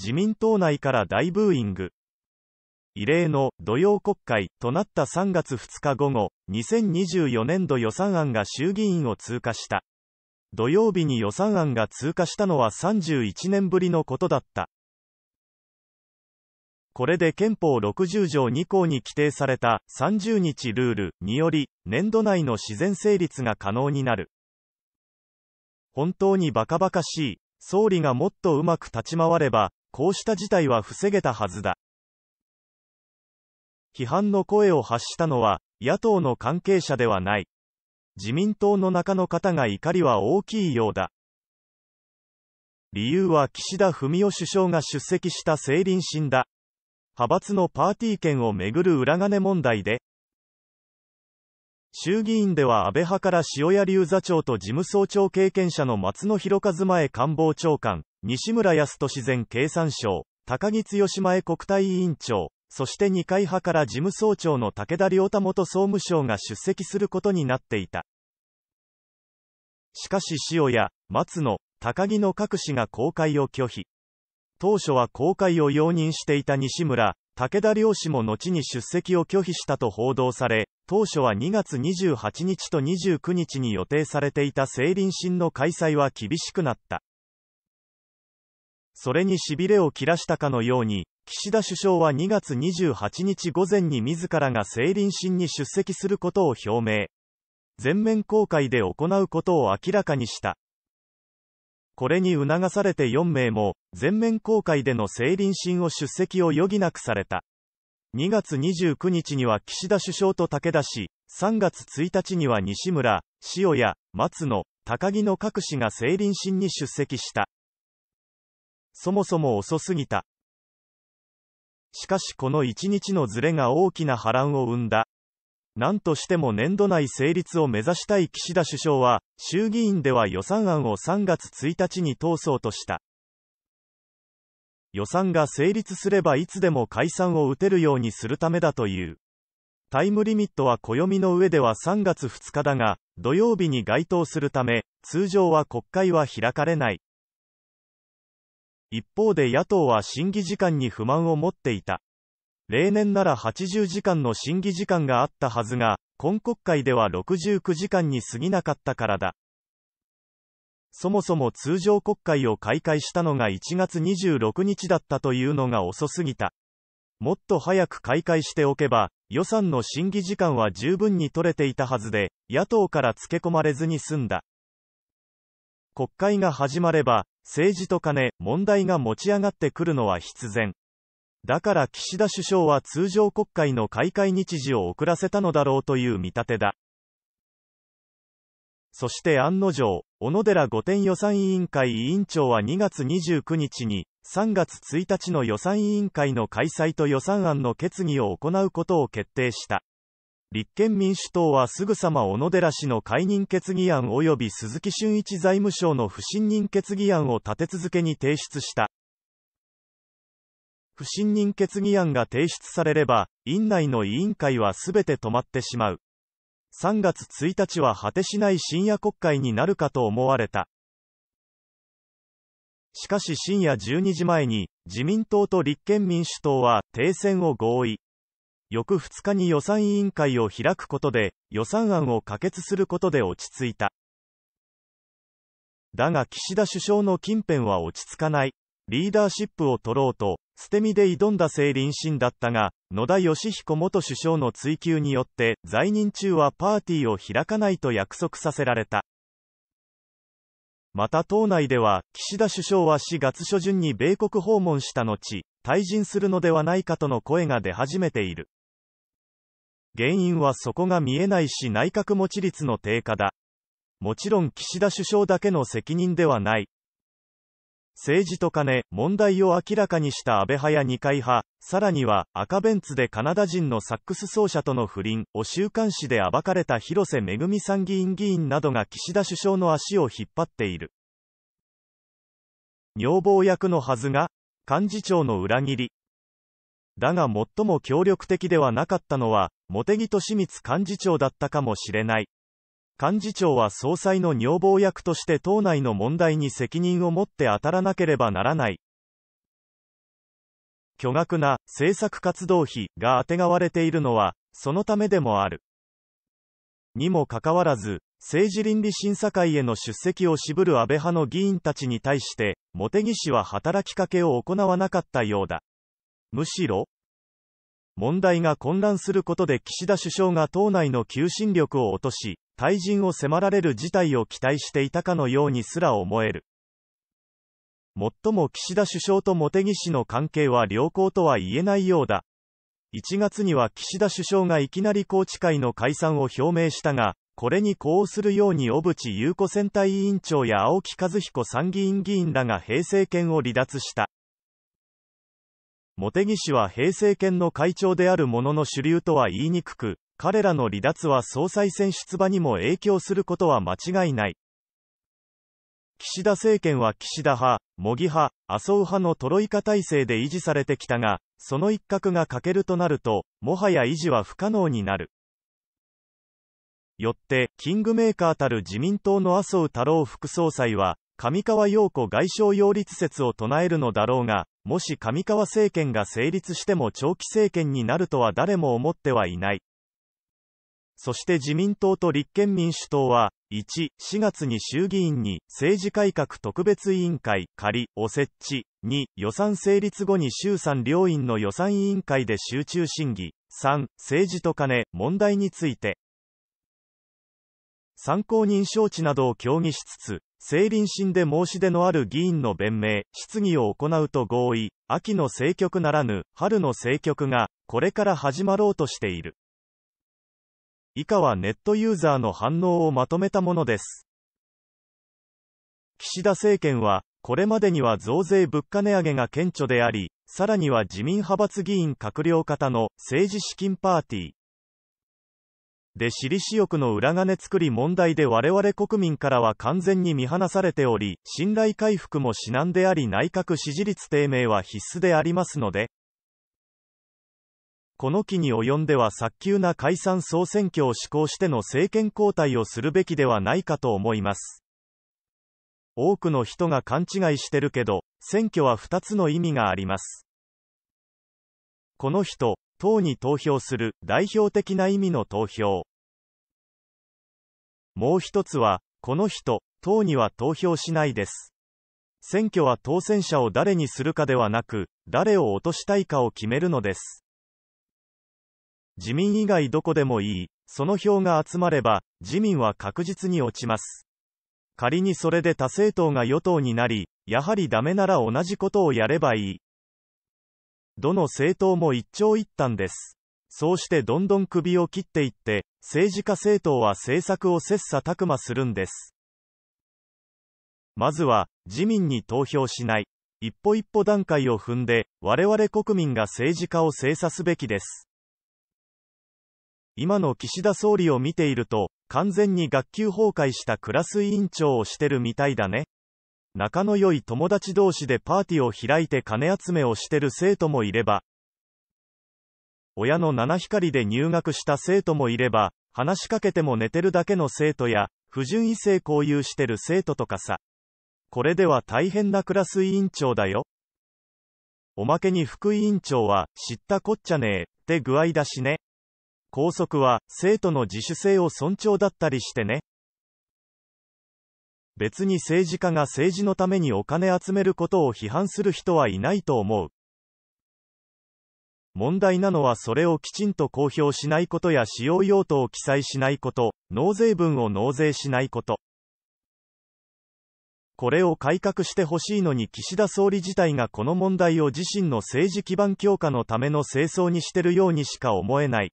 自民党内から大ブーイング。異例の土曜国会となった3月2日午後、2024年度予算案が衆議院を通過した。土曜日に予算案が通過したのは31年ぶりのことだった。これで憲法60条2項に規定された30日ルールにより、年度内の自然成立が可能になる。本当にバカバカしい。総理がもっとうまく立ち回れば、こうした事態は防げたはずだ。批判の声を発したのは、野党の関係者ではない。自民党の中の方が怒りは大きいようだ。理由は岸田文雄首相が出席した政倫審だ。派閥のパーティー券をめぐる裏金問題で、衆議院では安倍派から塩谷隆座長と事務総長経験者の松野博一前官房長官、西村康俊前経産省、高木剛前国対委員長、そして二階派から事務総長の武田良太元総務省が出席することになっていた。しかし塩谷、松野、高木の各氏が公開を拒否。当初は公開を容認していた西村、武田良氏も後に出席を拒否したと報道され、当初は2月28日と29日に予定されていた成林審の開催は厳しくなった。それにしびれを切らしたかのように、岸田首相は2月28日午前に自らが政林審に出席することを表明。全面公開で行うことを明らかにした。これに促されて4名も、全面公開での政林審を出席を余儀なくされた。2月29日には岸田首相と武田氏、3月1日には西村、塩谷、松野、高木の各氏が政林審に出席した。そもそも遅すぎた。しかしこの1日のズレが大きな波乱を生んだ。何としても年度内成立を目指したい岸田首相は、衆議院では予算案を3月1日に通そうとした。予算が成立すればいつでも解散を打てるようにするためだという。タイムリミットは暦の上では3月2日だが、土曜日に該当するため、通常は国会は開かれない。一方で野党は審議時間に不満を持っていた。例年なら80時間の審議時間があったはずが、今国会では69時間に過ぎなかったからだ。そもそも通常国会を開会したのが1月26日だったというのが遅すぎた。もっと早く開会しておけば、予算の審議時間は十分に取れていたはずで、野党から付け込まれずに済んだ。国会が始まれば、政治と金、問題が持ち上がってくるのは必然。だから岸田首相は通常国会の開会日時を遅らせたのだろうという見立てだ。そして案の定、小野寺御殿予算委員会委員長は2月29日に、3月1日の予算委員会の開催と予算案の決議を行うことを決定した。立憲民主党はすぐさま小野寺氏の解任決議案及び鈴木俊一財務省の不信任決議案を立て続けに提出した。不信任決議案が提出されれば、院内の委員会はすべて止まってしまう。3月1日は果てしない深夜国会になるかと思われた。しかし深夜12時前に、自民党と立憲民主党は停戦を合意。翌2日に予算委員会を開くことで、予算案を可決することで落ち着いた。だが岸田首相の近辺は落ち着かない。リーダーシップを取ろうと、捨て身で挑んだ政倫審だったが、野田義彦元首相の追及によって、在任中はパーティーを開かないと約束させられた。また党内では、岸田首相は4月初旬に米国訪問した後、退陣するのではないかとの声が出始めている。原因はそこが見えないし内閣持ち率の低下だ。もちろん岸田首相だけの責任ではない。政治と金、問題を明らかにした安倍派や二階派、さらには赤ベンツでカナダ人のサックス奏者との不倫を週刊誌で暴かれた広瀬めぐみ参議院議員などが岸田首相の足を引っ張っている。女房役のはずが、幹事長の裏切り。だが最も協力的ではなかったのは、茂木敏光幹事長だったかもしれない。幹事長は総裁の女房役として党内の問題に責任を持って当たらなければならない。巨額な政策活動費があてがわれているのは、そのためでもある。にもかかわらず、政治倫理審査会への出席を渋る安倍派の議員たちに対して、茂木氏は働きかけを行わなかったようだ。むしろ、問題が混乱することで岸田首相が党内の求心力を落とし、退陣を迫られる事態を期待していたかのようにすら思える。もっとも岸田首相と茂木氏の関係は良好とは言えないようだ。1月には岸田首相がいきなり宏池会の解散を表明したが、これに呼応するように小渕優子選対委員長や青木和彦参議院議員らが平成権を離脱した。茂木氏は平成権の会長であるものの主流とは言いにくく、彼らの離脱は総裁選出馬にも影響することは間違いない。岸田政権は岸田派、茂木派、麻生派のトロイカ体制で維持されてきたが、その一角が欠けるとなると、もはや維持は不可能になる。よって、キングメーカーたる自民党の麻生太郎副総裁は、上川陽子外相擁立説を唱えるのだろうが、もし上川政権が成立しても長期政権になるとは誰も思ってはいない。そして自民党と立憲民主党は、1、4月に衆議院に政治改革特別委員会仮を設置、2、予算成立後に衆参両院の予算委員会で集中審議、3、政治と金問題について、参考人招致などを協議しつつ、政倫審で申し出のある議員の弁明、質疑を行うと合意、秋の政局ならぬ、春の政局が、これから始まろうとしている。以下はネットユーザーの反応をまとめたものです。岸田政権は、これまでには増税物価値上げが顕著であり、さらには自民派閥議員閣僚型の政治資金パーティー、で私利私欲の裏金作り問題で我々国民からは完全に見放されており、信頼回復も至難であり内閣支持率低迷は必須でありますので、この期に及んでは早急な解散総選挙を施行しての政権交代をするべきではないかと思います。多くの人が勘違いしてるけど、選挙は2つの意味があります。この人、党に投票する代表的な意味の投票。もう一つは、この人、党には投票しないです。選挙は当選者を誰にするかではなく、誰を落としたいかを決めるのです。自民以外どこでもいい、その票が集まれば、自民は確実に落ちます。仮にそれで他政党が与党になり、やはりダメなら同じことをやればいい。どの政党も一長一短です。そうしてどんどん首を切っていって、政治家政党は政策を切磋琢磨するんです。まずは、自民に投票しない。一歩一歩段階を踏んで、我々国民が政治家を精査すべきです。今の岸田総理を見ていると、完全に学級崩壊したクラス委員長をしてるみたいだね。仲の良い友達同士でパーティーを開いて金集めをしてる生徒もいれば、親の七光で入学した生徒もいれば、話しかけても寝てるだけの生徒や、不純異性交友してる生徒とかさ。これでは大変なクラス委員長だよ。おまけに副委員長は、知ったこっちゃねえ、って具合だしね。校則は、生徒の自主性を尊重だったりしてね。別に政治家が政治のためにお金集めることを批判する人はいないと思う。問題なのはそれをきちんと公表しないことや使用用途を記載しないこと、納税分を納税しないこと。これを改革してほしいのに岸田総理自体がこの問題を自身の政治基盤強化のための清掃にしてるようにしか思えない。